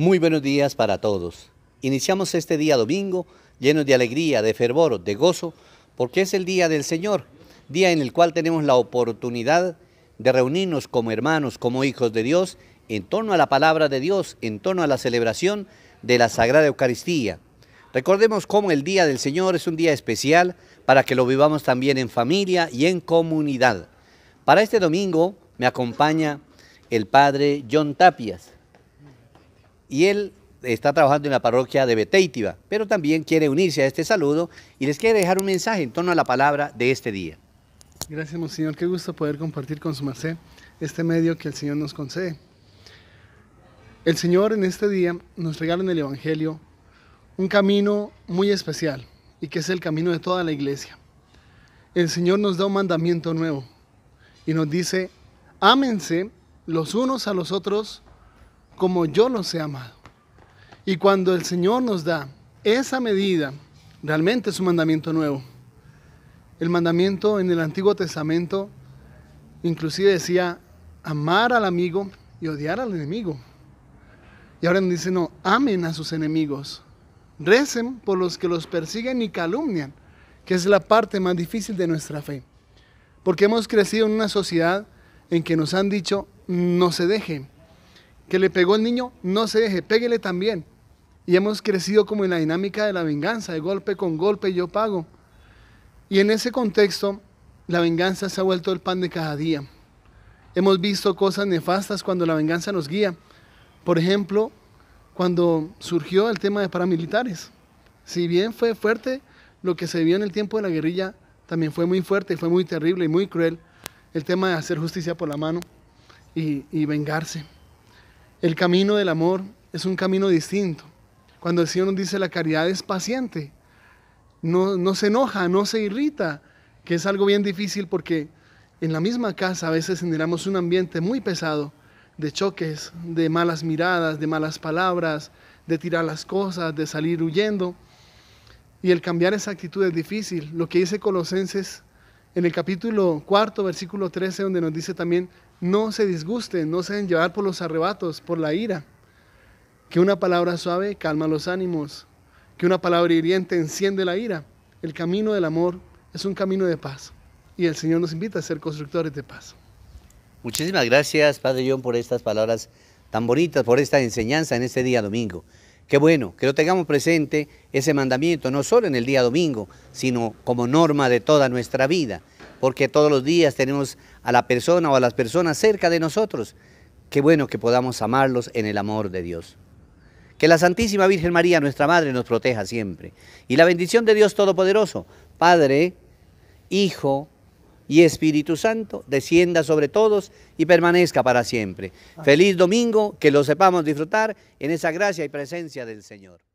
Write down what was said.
Muy buenos días para todos. Iniciamos este día domingo llenos de alegría, de fervor, de gozo, porque es el día del Señor, día en el cual tenemos la oportunidad de reunirnos como hermanos, como hijos de Dios, en torno a la palabra de Dios, en torno a la celebración de la Sagrada Eucaristía. Recordemos cómo el Día del Señor es un día especial para que lo vivamos también en familia y en comunidad. Para este domingo me acompaña el Padre John Tapias y él está trabajando en la parroquia de Beteitiva, pero también quiere unirse a este saludo y les quiere dejar un mensaje en torno a la palabra de este día. Gracias, Monseñor. Qué gusto poder compartir con su merced este medio que el Señor nos concede. El Señor en este día nos regala en el Evangelio un camino muy especial y que es el camino de toda la iglesia. El Señor nos da un mandamiento nuevo y nos dice, ámense los unos a los otros como yo los he amado. Y cuando el Señor nos da esa medida, realmente es un mandamiento nuevo. El mandamiento en el Antiguo Testamento inclusive decía amar al amigo y odiar al enemigo. Y ahora nos dice, no, amen a sus enemigos, recen por los que los persiguen y calumnian, que es la parte más difícil de nuestra fe. Porque hemos crecido en una sociedad en que nos han dicho, no se dejen que le pegó el niño, no se deje, pégale también. Y hemos crecido como en la dinámica de la venganza, de golpe con golpe yo pago. Y en ese contexto, la venganza se ha vuelto el pan de cada día. Hemos visto cosas nefastas cuando la venganza nos guía. Por ejemplo, cuando surgió el tema de paramilitares. Si bien fue fuerte, lo que se vio en el tiempo de la guerrilla también fue muy fuerte, fue muy terrible y muy cruel. El tema de hacer justicia por la mano y vengarse. El camino del amor es un camino distinto. Cuando el Señor nos dice la caridad es paciente, no, se enoja, no se irrita, que es algo bien difícil porque en la misma casa a veces generamos un ambiente muy pesado de choques, de malas miradas, de malas palabras, de tirar las cosas, de salir huyendo. Y el cambiar esa actitud es difícil. Lo que dice Colosenses en el capítulo cuarto, versículo 13, donde nos dice también, no se disgusten, no se den llevar por los arrebatos, por la ira. Que una palabra suave calma los ánimos, que una palabra hiriente enciende la ira. El camino del amor es un camino de paz y el Señor nos invita a ser constructores de paz. Muchísimas gracias, Padre John, por estas palabras tan bonitas, por esta enseñanza en este día domingo. Qué bueno que lo tengamos presente ese mandamiento, no solo en el día domingo, sino como norma de toda nuestra vida porque todos los días tenemos a la persona o a las personas cerca de nosotros. Qué bueno que podamos amarlos en el amor de Dios. Que la Santísima Virgen María, nuestra Madre, nos proteja siempre. Y la bendición de Dios Todopoderoso, Padre, Hijo y Espíritu Santo, descienda sobre todos y permanezca para siempre. Feliz domingo, que lo sepamos disfrutar en esa gracia y presencia del Señor.